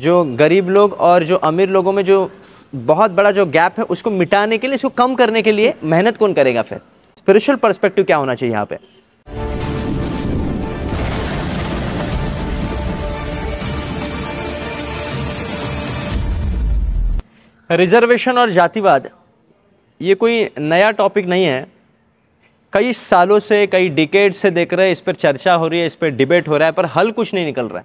जो गरीब लोग और जो अमीर लोगों में जो बहुत बड़ा जो गैप है उसको मिटाने के लिए इसको कम करने के लिए मेहनत कौन करेगा फिर स्पिरिचुअल पर्सपेक्टिव क्या होना चाहिए यहाँ पे रिजर्वेशन और जातिवाद ये कोई नया टॉपिक नहीं है कई सालों से कई डिकेड से देख रहे हैं इस पर चर्चा हो रही है इस पर डिबेट हो रहा है पर हल कुछ नहीं निकल रहा है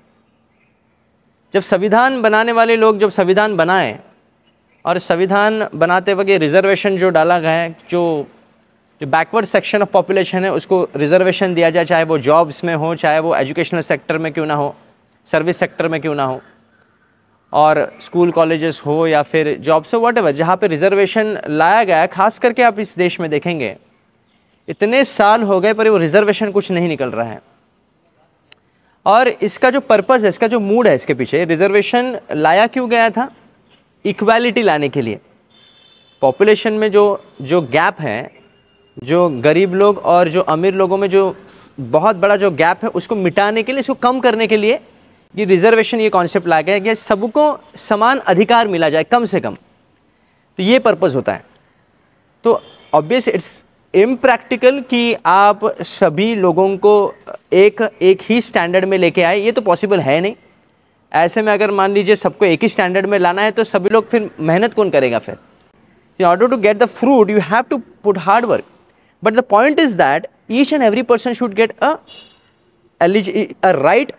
जब संविधान बनाने वाले लोग जब संविधान बनाए और संविधान बनाते वक्त रिजर्वेशन जो डाला गया है जो जो बैकवर्ड सेक्शन ऑफ पॉपुलेशन है उसको रिजर्वेशन दिया जाए चाहे वो जॉब्स में हो चाहे वो एजुकेशनल सेक्टर में क्यों ना हो सर्विस सेक्टर में क्यों ना हो और स्कूल कॉलेजेस हो या फिर जॉब्स हो वट एवर जहाँ पर रिजर्वेशन लाया गया है ख़ास करके आप इस देश में देखेंगे इतने साल हो गए पर वो रिजर्वेशन कुछ नहीं निकल रहा है और इसका जो पर्पज़ है इसका जो मूड है इसके पीछे रिजर्वेशन लाया क्यों गया था इक्वालिटी लाने के लिए पॉपुलेशन में जो जो गैप है जो गरीब लोग और जो अमीर लोगों में जो बहुत बड़ा जो गैप है उसको मिटाने के लिए इसको कम करने के लिए ये रिजर्वेशन ये कॉन्सेप्ट लाया गया कि सबको समान अधिकार मिला जाए कम से कम तो ये पर्पज़ होता है तो ऑब्वियस इट्स इम्प्रैक्टिकल कि आप सभी लोगों को एक एक ही स्टैंडर्ड में लेके आए ये तो पॉसिबल है नहीं ऐसे में अगर मान लीजिए सबको एक ही स्टैंडर्ड में लाना है तो सभी लोग फिर मेहनत कौन करेगा फिर in order to get the fruit you have to put hard work but the point is that each and every person should get a एलिज a right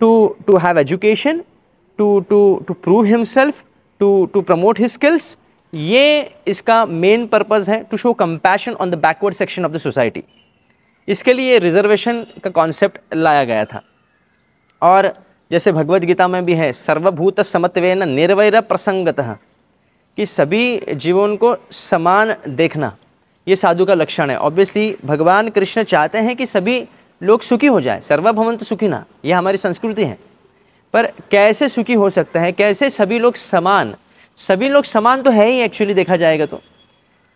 to to have education to to to prove himself to to promote his skills ये इसका main purpose है to show compassion on the backward section of the society इसके लिए reservation का concept लाया गया था और जैसे भगवत गीता में भी है सर्वभूत समत्वेन निर्वैर प्रसंगत कि सभी जीवों को समान देखना ये साधु का लक्षण है ऑब्वियसली भगवान कृष्ण चाहते हैं कि सभी लोग सुखी हो जाए सर्वभवंत सुखी ना ये हमारी संस्कृति है पर कैसे सुखी हो सकता है कैसे सभी लोग समान सभी लोग समान तो है ही एक्चुअली देखा जाएगा तो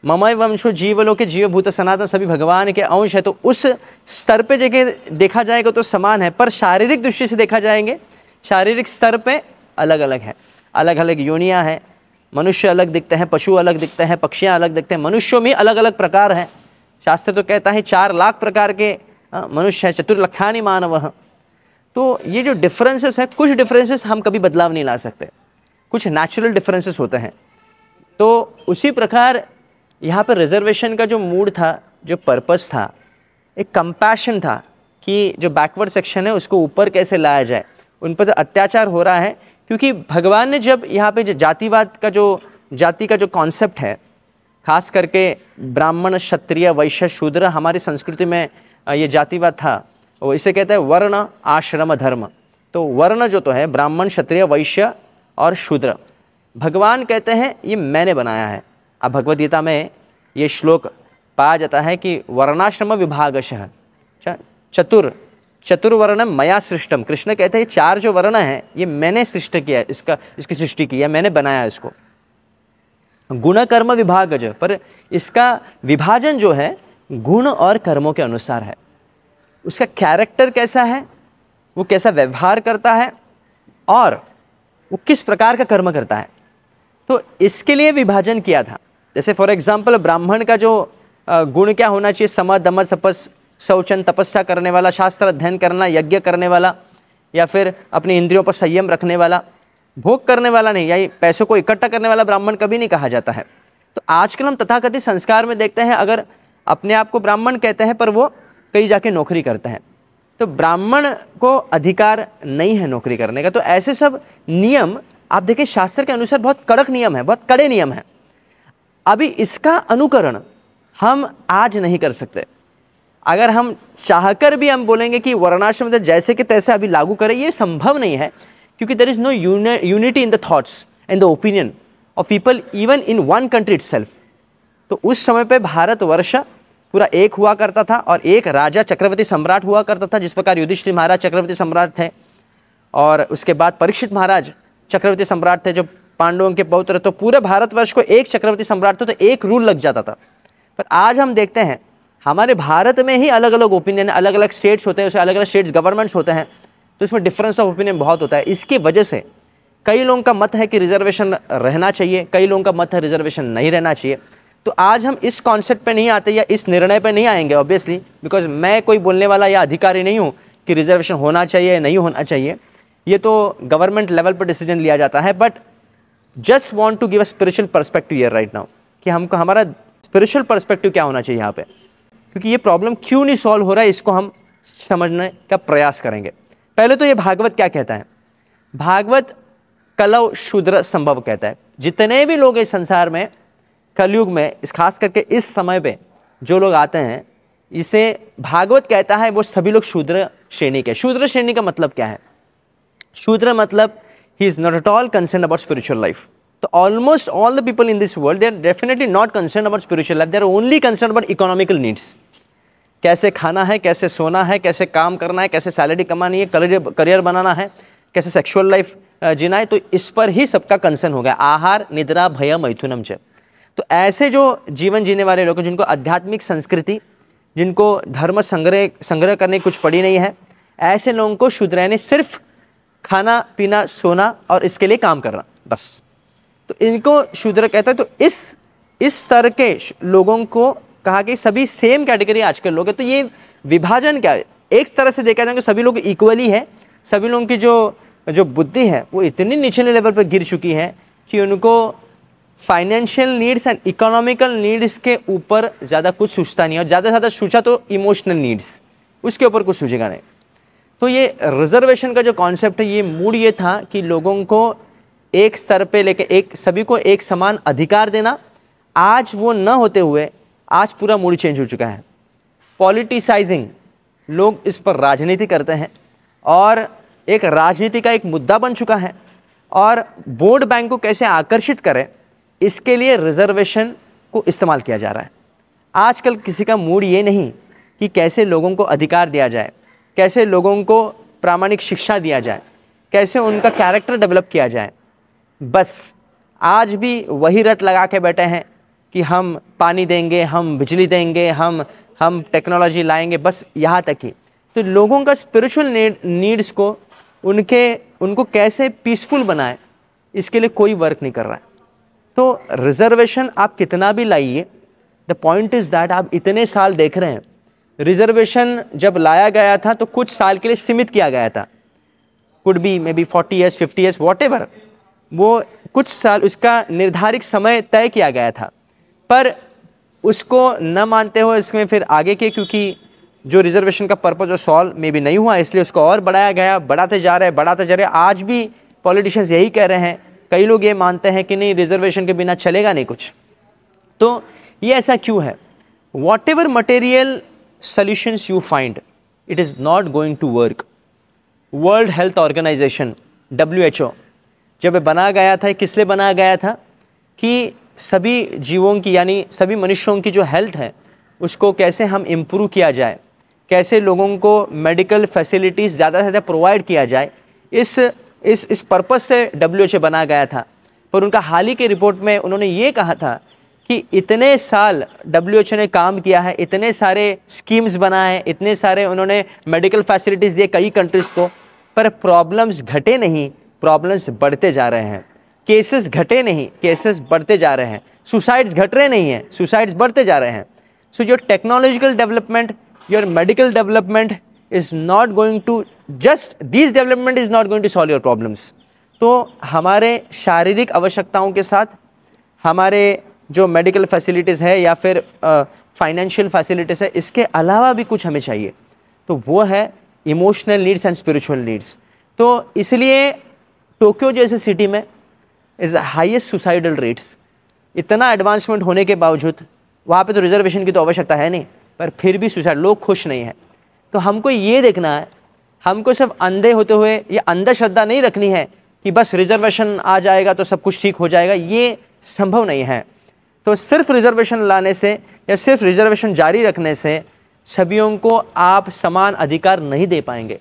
ममय वंशो जीव लोग के जीव भूत सनातन सभी भगवान के अंश है तो उस स्तर पे जगह देखा जाएगा तो समान है पर शारीरिक दृष्टि से देखा जाएंगे शारीरिक स्तर पे अलग अलग है अलग अलग योनियाँ हैं मनुष्य अलग दिखते हैं पशु अलग दिखते हैं पक्षियाँ अलग दिखते हैं मनुष्यों में अलग अलग प्रकार हैं शास्त्र तो कहता है चार लाख प्रकार के मनुष्य हैं चतुर्लखानी मानव तो ये जो डिफरेंसेस हैं कुछ डिफरेंसेस हम कभी बदलाव नहीं ला सकते कुछ नेचुरल डिफरेंसेस होते हैं तो उसी प्रकार यहाँ पर रिजर्वेशन का जो मूड था जो पर्पस था एक कंपैशन था कि जो बैकवर्ड सेक्शन है उसको ऊपर कैसे लाया जाए उन पर जो तो अत्याचार हो रहा है क्योंकि भगवान ने जब यहाँ पे जातिवाद का जो जाति का जो कॉन्सेप्ट है खास करके ब्राह्मण क्षत्रिय वैश्य शूद्र हमारी संस्कृति में ये जातिवाद था वो इसे कहते हैं वर्ण आश्रम धर्म तो वर्ण जो तो है ब्राह्मण क्षत्रिय वैश्य और शूद्र भगवान कहते हैं ये मैंने बनाया है अब भगवदगीता में ये श्लोक पाया जाता है कि वर्णाश्रम विभागश चतुर चतुर्वर्ण मया सृष्टम कृष्ण कहते हैं चार जो वर्ण है ये मैंने सृष्ट किया इसका इसकी सृष्टि किया मैंने बनाया इसको गुण कर्म विभागज पर इसका विभाजन जो है गुण और कर्मों के अनुसार है उसका कैरेक्टर कैसा है वो कैसा व्यवहार करता है और वो किस प्रकार का कर्म करता है तो इसके लिए विभाजन किया था जैसे फॉर एग्जाम्पल ब्राह्मण का जो गुण क्या होना चाहिए समा दम तपस शौचन तपस्या करने वाला शास्त्र अध्ययन करना यज्ञ करने वाला या फिर अपने इंद्रियों पर संयम रखने वाला भोग करने वाला नहीं यानी पैसों को इकट्ठा करने वाला ब्राह्मण कभी नहीं कहा जाता है तो आजकल हम तथाकथित संस्कार में देखते हैं अगर अपने आप को ब्राह्मण कहते हैं पर वो कहीं जाके नौकरी करते हैं तो ब्राह्मण को अधिकार नहीं है नौकरी करने का तो ऐसे सब नियम आप देखिए शास्त्र के अनुसार बहुत कड़क नियम है बहुत कड़े नियम हैं अभी इसका अनुकरण हम आज नहीं कर सकते अगर हम चाहकर भी हम बोलेंगे कि वर्णाश्रम तो जैसे कि तैसे अभी लागू करें ये संभव नहीं है क्योंकि there is no unity in the thoughts and the opinion of people even in one country it तो उस समय पे भारतवर्ष पूरा एक हुआ करता था और एक राजा चक्रवर्ती सम्राट हुआ करता था जिस प्रकार युधिष्ठिर महाराज चक्रवर्ती सम्राट थे और उसके बाद परीक्षित महाराज चक्रवर्ती सम्राट थे जो पांडवों के पौत्र तो पूरे भारतवर्ष को एक चक्रवर्ती सम्राट थे तो एक रूल लग जाता था पर आज हम देखते हैं हमारे भारत में ही अलग अलग ओपिनियन अलग अलग स्टेट्स होते हैं उसे अलग अलग स्टेट्स गवर्नमेंट्स होते हैं तो इसमें डिफरेंस ऑफ ओपिनियन बहुत होता है इसकी वजह से कई लोगों का मत है कि रिजर्वेशन रहना चाहिए कई लोगों का मत है रिजर्वेशन नहीं रहना चाहिए तो आज हम इस कॉन्सेप्ट पे नहीं आते या इस निर्णय पे नहीं आएंगे ऑब्वियसली बिकॉज मैं कोई बोलने वाला या अधिकारी नहीं हूँ कि रिजर्वेशन होना चाहिए या नहीं होना चाहिए ये तो गवर्नमेंट लेवल पर डिसीजन लिया जाता है but just want to give a spiritual perspective here right now कि हमको हमारा स्पिरिचुअल परस्पेक्टिव क्या होना चाहिए यहाँ पे क्योंकि ये प्रॉब्लम क्यों नहीं सॉल्व हो रहा है इसको हम समझने का प्रयास करेंगे पहले तो ये भागवत क्या कहता है भागवत कलव शूद्र संभव कहता है जितने भी लोग इस संसार में कलयुग में इस खास करके इस समय पे जो लोग आते हैं इसे भागवत कहता है वो सभी लोग शूद्र श्रेणी के शूद्र श्रेणी का मतलब क्या है शूद्र मतलब he is not at all concern about spiritual life तो almost all the people in this world they are definitely not concern about spiritual life they are only concern about economical needs कैसे खाना है कैसे सोना है कैसे काम करना है कैसे सैलरी कमानी है करियर करियर बनाना है कैसे सेक्सुअल लाइफ जीना है तो इस पर ही सबका कंसर्न हो गया आहार निद्रा भय मैथुनम च तो ऐसे जो जीवन जीने वाले लोग हैं जिनको आध्यात्मिक संस्कृति जिनको धर्म संग्रह संग्रह करने कुछ पड़ी नहीं है ऐसे लोगों को शुद्ध रहने सिर्फ खाना पीना सोना और इसके लिए काम करना बस तो इनको शूद्र कहता है तो इस इस स्तर के लोगों को कहा कि सभी सेम कैटेगरी आजकल लोग हैं तो ये विभाजन क्या है एक तरह से देखा जाए कि तो सभी लोग इक्वली है सभी लोगों की जो जो बुद्धि है वो इतनी निचले लेवल पर गिर चुकी है कि उनको financial needs and economical needs के ऊपर ज़्यादा कुछ सोचता नहीं और ज़्यादा से ज़्यादा सोचा तो इमोशनल नीड्स उसके ऊपर कुछ सोचेगा नहीं तो ये रिजर्वेशन का जो कॉन्सेप्ट है ये मूड ये था कि लोगों को एक स्तर पे लेके एक सभी को एक समान अधिकार देना आज वो न होते हुए आज पूरा मूड चेंज हो चुका है पॉलिटिसाइजिंग लोग इस पर राजनीति करते हैं और एक राजनीति का एक मुद्दा बन चुका है और वोट बैंक को कैसे आकर्षित करें इसके लिए रिजर्वेशन को इस्तेमाल किया जा रहा है आजकल किसी का मूड ये नहीं कि कैसे लोगों को अधिकार दिया जाए कैसे लोगों को प्रामाणिक शिक्षा दिया जाए कैसे उनका कैरेक्टर डेवलप किया जाए बस आज भी वही रट लगा के बैठे हैं कि हम पानी देंगे हम बिजली देंगे हम हम टेक्नोलॉजी लाएंगे बस यहाँ तक ही तो लोगों का स्पिरिचुअल नीड्स को उनके उनको कैसे पीसफुल बनाए इसके लिए कोई वर्क नहीं कर रहा है तो रिजर्वेशन आप कितना भी लाइए द पॉइंट इज़ दैट आप इतने साल देख रहे हैं रिजर्वेशन जब लाया गया था तो कुछ साल के लिए सीमित किया गया था could be maybe forty years fifty years whatever वो कुछ साल उसका निर्धारित समय तय किया गया था पर उसको न मानते हुए इसमें फिर आगे के क्योंकि जो रिजर्वेशन का पर्पज़ और सॉल्व मे बी नहीं हुआ इसलिए उसको और बढ़ाया गया बढ़ाते जा रहे बढ़ाते जा रहे आज भी पॉलिटिशियंस यही कह रहे हैं कई लोग ये मानते हैं कि नहीं रिजर्वेशन के बिना चलेगा नहीं कुछ तो ये ऐसा क्यों है whatever material solutions you find it is not going to work world health organisation W H O जब बनाया गया था किस लिए बनाया गया था कि सभी जीवों की यानी सभी मनुष्यों की जो हेल्थ है उसको कैसे हम इम्प्रूव किया जाए कैसे लोगों को मेडिकल फैसिलिटीज़ ज़्यादा से ज़्यादा प्रोवाइड किया जाए इस इस इस पर्पज़ से डब्ल्यू एच बना गया था पर उनका हाल ही के रिपोर्ट में उन्होंने ये कहा था कि इतने साल डब्ल्यू एच ओ ने काम किया है इतने सारे स्कीम्स बनाए हैं इतने सारे उन्होंने मेडिकल फैसिलिटीज़ दिए कई कंट्रीज़ को पर प्रॉब्लम्स घटे नहीं प्रॉब्लम्स बढ़ते जा रहे हैं केसेस घटे नहीं केसेस बढ़ते जा रहे हैं सुसाइड्स घट रहे नहीं हैं सुसाइड्स बढ़ते जा रहे हैं so your technological development your medical development is not going to just this development is not going to solve your problems तो हमारे शारीरिक आवश्यकताओं के साथ हमारे जो मेडिकल फैसिलिटीज़ है या फिर फाइनेंशियल फैसिलिटीज़ है इसके अलावा भी कुछ हमें चाहिए तो वो है emotional needs and spiritual needs तो इसलिए टोक्यो जैसे सिटी में इज़ हाइएस्ट सुसाइडल रेट्स इतना एडवांसमेंट होने के बावजूद वहाँ पे तो रिजर्वेशन की तो आवश्यकता है नहीं पर फिर भी सुसाइड लोग खुश नहीं हैं तो हमको ये देखना है हमको सिर्फ अंधे होते हुए ये अंधश्रद्धा नहीं रखनी है कि बस रिजर्वेशन आ जाएगा तो सब कुछ ठीक हो जाएगा ये संभव नहीं है तो सिर्फ रिजर्वेशन लाने से या सिर्फ रिजर्वेशन जारी रखने से सभीों को आप समान अधिकार नहीं दे पाएंगे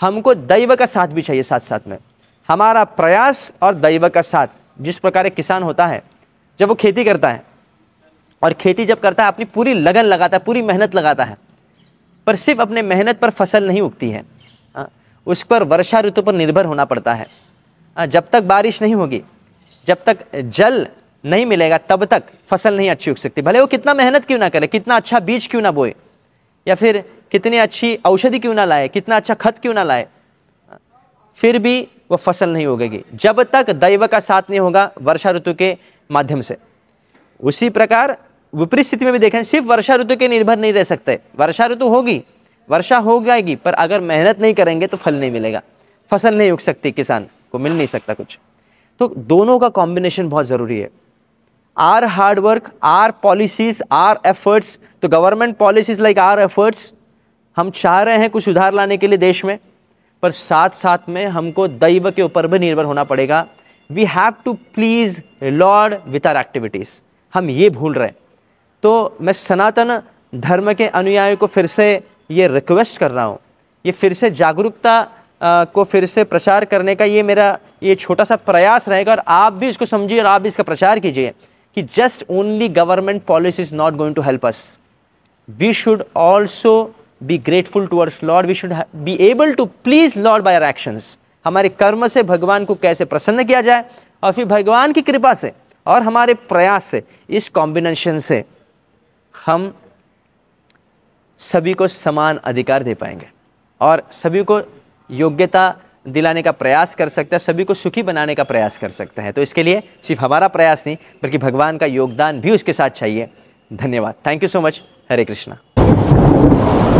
हमको दैव का साथ भी चाहिए साथ साथ में हमारा प्रयास और दैव का साथ जिस प्रकार एक किसान होता है जब वो खेती करता है और खेती जब करता है अपनी पूरी लगन लगाता है पूरी मेहनत लगाता है पर सिर्फ अपने मेहनत पर फसल नहीं उगती है उस पर वर्षा ऋतु पर निर्भर होना पड़ता है जब तक बारिश नहीं होगी जब तक जल नहीं मिलेगा तब तक फसल नहीं अच्छी उग सकती भले वो कितना मेहनत क्यों ना करे कितना अच्छा बीज क्यों ना बोए या फिर कितनी अच्छी औषधि क्यों ना लाए कितना अच्छा खत क्यों ना लाए फिर भी वह फसल नहीं उगेगी जब तक दैव का साथ नहीं होगा वर्षा ऋतु के माध्यम से उसी प्रकार विपरीत स्थिति में भी देखें सिर्फ वर्षा ऋतु के निर्भर नहीं रह सकते वर्षा ऋतु होगी वर्षा हो जाएगी पर अगर मेहनत नहीं करेंगे तो फल नहीं मिलेगा फसल नहीं उग सकती किसान को मिल नहीं सकता कुछ तो दोनों का कॉम्बिनेशन बहुत ज़रूरी है our hard work our policies our efforts तो government policies like our efforts हम चाह रहे हैं कुछ सुधार लाने के लिए देश में पर साथ साथ में हमको दैव के ऊपर भी निर्भर होना पड़ेगा we have to please Lord with our activities हम ये भूल रहे हैं तो मैं सनातन धर्म के अनुयायियों को फिर से ये रिक्वेस्ट कर रहा हूँ ये फिर से जागरूकता को फिर से प्रचार करने का ये मेरा ये छोटा सा प्रयास रहेगा और आप भी इसको समझिए और आप भी इसका प्रचार कीजिए कि just only government policy is not going to help us we should also be grateful towards Lord we should be able to please Lord by our actions हमारे कर्म से भगवान को कैसे प्रसन्न किया जाए और फिर भगवान की कृपा से और हमारे प्रयास से इस कॉम्बिनेशन से हम सभी को समान अधिकार दे पाएंगे और सभी को योग्यता दिलाने का प्रयास कर सकता है सभी को सुखी बनाने का प्रयास कर सकता है तो इसके लिए सिर्फ हमारा प्रयास नहीं बल्कि भगवान का योगदान भी उसके साथ चाहिए धन्यवाद thank you so much Hare Krishna